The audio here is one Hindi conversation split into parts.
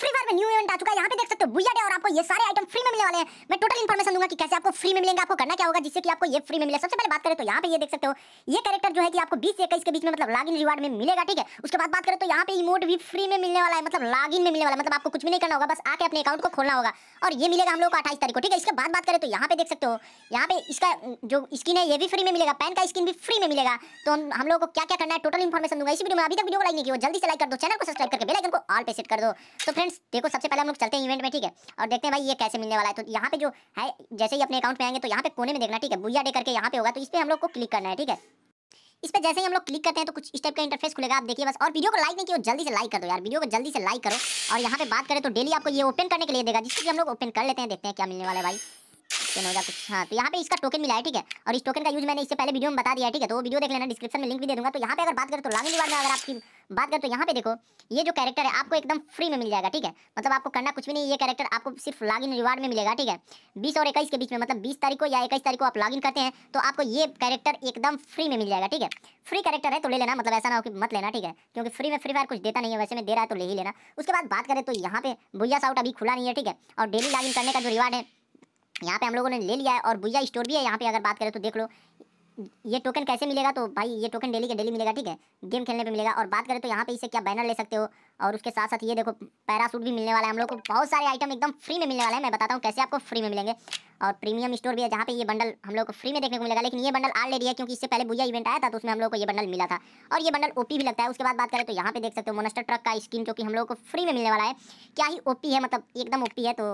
फ्री फायर में न्यू इवेंट आ चुका है यहाँ पे देख सकते हो बुया डे और आपको ये सारे आइटम फ्री में मिलने वाले हैं मैं टोटल इन्फॉर्मेशन दूंगा कि कैसे आपको फ्री में मिलेंगे आपको करना क्या होगा जिससे कि आपको ये फ्री में मिले सबसे पहले बात करें तो यहाँ पे ये देख सकते हो ये कैरेक्टर जो है कि आपको बीस इक्कीस के बीच में मतलब लॉग इन रिवार्ड में मिलेगा ठीक है उसके बाद बात करें तो यहाँ पे इमोट भी फ्री में मिलने वाला है मतलब लॉग इन में मिलने वाला मतलब आपको कुछ भी नहीं करना होगा बस आके अपने अकाउंट को खोलना होगा और ये मिलेगा हम लोग को अठाईस तारीख को ठीक है इसके बाद बात करें तो यहाँ पे देख सकते हो यहाँ पे इसका जो स्किन है ये भी फ्री में मिलेगा पैन का स्किन भी फ्री में मिलेगा तो हम लोग को क्या क्या करना है टोटल इन्फॉर्मेशन दूंगा इसी वीडियो में अभी तक वीडियो को लाइक नहीं किया जल्दी से लाइक कर दो चैनल को सब्सक्राइब करके बेल आइकन को ऑल पे सेट कर दो तो फ्रेंड्स देखो सबसे पहले हम लोग चलते हैं इवेंट में ठीक है और देखते हैं भाई ये कैसे मिलने वाला है तो यहाँ पे जो है जैसे ही अपने अकाउंट में आएंगे तो यहाँ पे कोने में देखना ठीक है बुया डे करके यहाँ पे होगा तो इस पर हम लोग को क्लिक करना है ठीक है इस पर जैसे ही हम लोग क्लिक करते हैं तो कुछ इस टाइप का इंटरफेस खुलेगा आप देखिए बस और वीडियो को लाइक नहीं किया जल्दी से लाइक करो यार वीडियो को जल्दी से लाइक करो और यहाँ पे बात करें तो डेली आपको ये ओपन करने के लिए देगा जिसको हम लोग ओपन कर लेते हैं देखते हैं क्या मिलने वाला है भाई टोकन होगा कुछ हाँ तो यहाँ पे इसका टोकन मिला है ठीक है और इस टोकन का यूज मैंने इससे पहले वीडियो में बता दिया ठीक है तो वो वीडियो देख लेना डिस्क्रिप्शन में लिंक भी दे दूंगा तो यहाँ पे अगर बात करें तो लॉगिन बाद में अगर आपकी बात करें तो यहाँ पे देखो ये जो कैरेक्टर है आपको एकदम फ्री में मिल जाएगा ठीक है मतलब आपको करना कुछ भी नहीं ये कैरेक्टर आपको सिर्फ इन रिवार्ड में मिलेगा ठीक है बीस और इक्कीस के बीच में मतलब बीस तारीख को या इक्कीस तारीख को आप लॉगिन करते हैं तो आपको ये कैरेक्टर एकदम फ्री में मिल जाएगा ठीक है फ्री कैरेक्टर है तो ले लेना मतलब ऐसा ना हो कि मत लेना ठीक है क्योंकि फ्री में फ्री फायर कुछ देता नहीं है वैसे में दे रहा है तो ले ही लेना उसके बाद बात करें तो यहाँ पे भुया साउट अभी खुला नहीं है ठीक है और डेली इन करने का जो रिवार्ड है यहाँ पे हम लोगों ने ले लिया है और भुया स्टोर भी है यहाँ पे अगर बात करें तो देख लो ये टोकन कैसे मिलेगा तो भाई ये टोकन डेली के डेली मिलेगा ठीक है गेम खेलने पे मिलेगा और बात करें तो यहाँ पे इसे क्या बैनर ले सकते हो और उसके साथ साथ ये देखो पैरासूट भी मिलने वाला है हम लोग को बहुत सारे आइटम एकदम फ्री में मिलने वाले हैं मैं बताता हूँ कैसे आपको फ्री में मिलेंगे और प्रीमियम स्टोर भी है जहाँ पे ये बंडल हम लोग को फ्री में देखने को मिलेगा लेकिन ये बंडल ऑलरेडी है क्योंकि इससे पहले भुया इवेंट आया था तो उसमें हम लोग को ये बंडल मिला था और ये बंडल ओपी भी लगता है उसके बाद बात करें तो यहाँ पे देख सकते हो मोनस्टर ट्रक का स्किन जो कि हम लोग को फ्री में मिलने वाला है क्या ही ओपी है मतलब एकदम ओपी है तो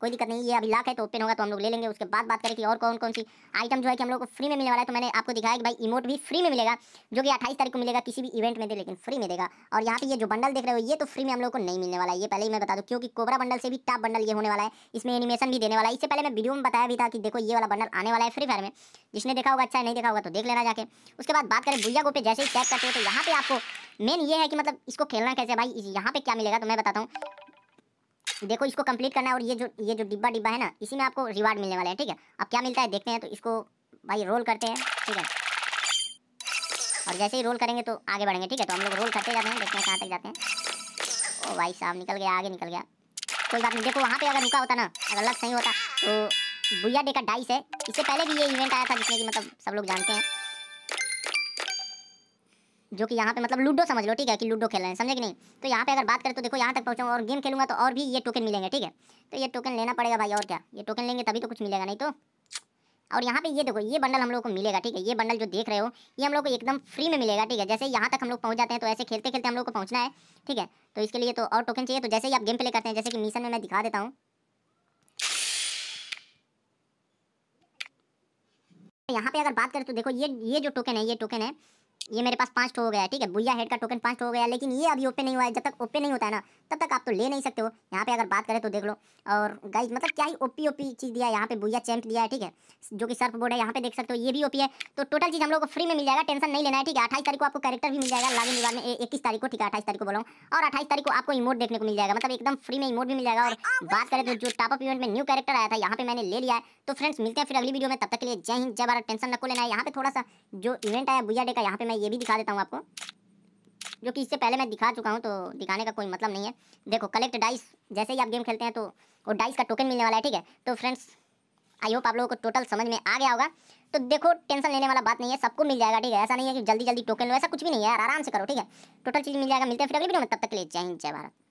कोई दिक्कत नहीं ये अभी लाख है तो ओपन होगा तो हम लोग ले लेंगे उसके बाद बात करें कि और कौन कौन सी आइटम जो है कि हम लोग को फ्री में मिलने वाला है तो मैंने आपको दिखाया कि भाई इमोट भी फ्री में मिलेगा जो कि अट्ठाईस तारीख को मिलेगा किसी भी इवेंट में दे लेकिन फ्री में देगा और यहाँ पे ये जो बंडल देख रहे हो ये तो फ्री में हम लोग को नहीं मिलने वाला है ये पहले ही मैं बता दूँ क्योंकि कोबरा बंडल से भी टॉप बंडल ये होने वाला है इसमें एनिमेशन भी देने वाला है इससे पहले मैं वीडियो में बताया भी था कि देखो ये वाला बंडल आने वाला है फ्री फायर में जिसने देखा होगा अच्छा नहीं देखा होगा तो देख लेना जाके उसके बाद बात करें भुया को पे जैसे ही चेक करते हो तो यहाँ पे आपको मेन ये है कि मतलब इसको खेलना कैसे भाई यहाँ पे क्या मिलेगा तो मैं बताता हूँ देखो इसको कंप्लीट करना है और ये जो ये जो डिब्बा डिब्बा है ना इसी में आपको रिवार्ड मिलने वाला है ठीक है अब क्या मिलता है देखते हैं तो इसको भाई रोल करते हैं ठीक है और जैसे ही रोल करेंगे तो आगे बढ़ेंगे ठीक है तो हम लोग रोल करते जाते हैं देखते हैं कहाँ तक जाते हैं ओ भाई साहब निकल गया आगे निकल गया कोई बात नहीं देखो वहाँ पर अगर रुका होता ना अगर लग सही होता तो भुया डे का डाइस है इससे पहले भी ये इवेंट आया था जिसमें कि मतलब सब लोग जानते हैं जो कि यहाँ पे मतलब लूडो समझ लो ठीक है कि लूडो खेल रहे हैं समझे कि नहीं तो यहाँ पे अगर बात करें तो देखो यहाँ तक पहुँचाऊँगा और गेम खेलूंगा तो और भी ये टोकन मिलेंगे ठीक है तो ये टोकन लेना पड़ेगा भाई और क्या ये टोकन लेंगे तभी तो कुछ मिलेगा नहीं तो और यहाँ पे ये देखो ये बंडल हम लोग को मिलेगा ठीक है ये बंडल जो देख रहे हो ये हम लोग को एकदम फ्री में मिलेगा ठीक है जैसे यहाँ तक हम लोग पहुँच जाते हैं तो ऐसे खेलते खेलते हम लोग को पहुँचना है ठीक है तो इसके लिए तो और टोकन चाहिए तो जैसे ही आप गेम प्ले करते हैं जैसे कि मिशन में मैं दिखा देता हूँ यहाँ पे अगर बात करें तो देखो ये ये जो टोकन है ये टोकन है ये मेरे पास पाँच हो गया ठीक है बुया हेड का टोकन पाँच हो गया लेकिन ये अभी ओपन नहीं हुआ है जब तक ओपन नहीं होता है ना तब तक आप तो ले नहीं सकते हो यहाँ पे अगर बात करें तो देख लो और गाइज मतलब क्या ही ओपी ओपी चीज़ दिया है यहाँ पे बुया चैंप दिया है ठीक है जो कि सर्फ बोर्ड है यहाँ पे देख सकते हो ये भी ओपी है तो टोटल चीज़ हम लोग को फ्री में मिल जाएगा टेंशन नहीं लेना है ठीक है अठाईस तारीख को आपको कैरेक्टर भी मिल जाएगा लागू निवार में इक्कीस तारीख को ठीक है अठाईस तारीख को बोला और अठाईस तारीख को आपको इमोट देखने को मिल जाएगा मतलब एकदम फ्री में इमोट भी मिल जाएगा और बात करें तो जो टॉपअप इवेंट में न्यू कैरेक्टर आया था यहाँ पे मैंने ले लिया है तो फ्रेंड्स मिलते हैं फिर अगली वीडियो में तब तक के लिए जय हिंद जब भारत टेंशन न को लेना है यहाँ पे थोड़ा सा जो इवेंट आया बुया डे का यहाँ पे मैं ये भी दिखा देता हूँ आपको जो कि इससे पहले मैं दिखा चुका हूँ तो दिखाने का कोई मतलब नहीं है देखो कलेक्ट डाइस जैसे ही आप गेम खेलते हैं तो वो डाइस का टोकन मिलने वाला है ठीक है तो फ्रेंड्स आई होप आप लोगों को टोटल समझ में आ गया होगा तो देखो टेंशन लेने वाला बात नहीं है सबको मिल जाएगा ठीक है ऐसा नहीं है कि जल्दी जल्दी टोकन लो ऐसा कुछ भी नहीं है यार आराम से करो ठीक है टोटल चीज़ मिल जाएगा मिलते हैं फिर अगले वीडियो में तब तक ले जय हिंद जय भारत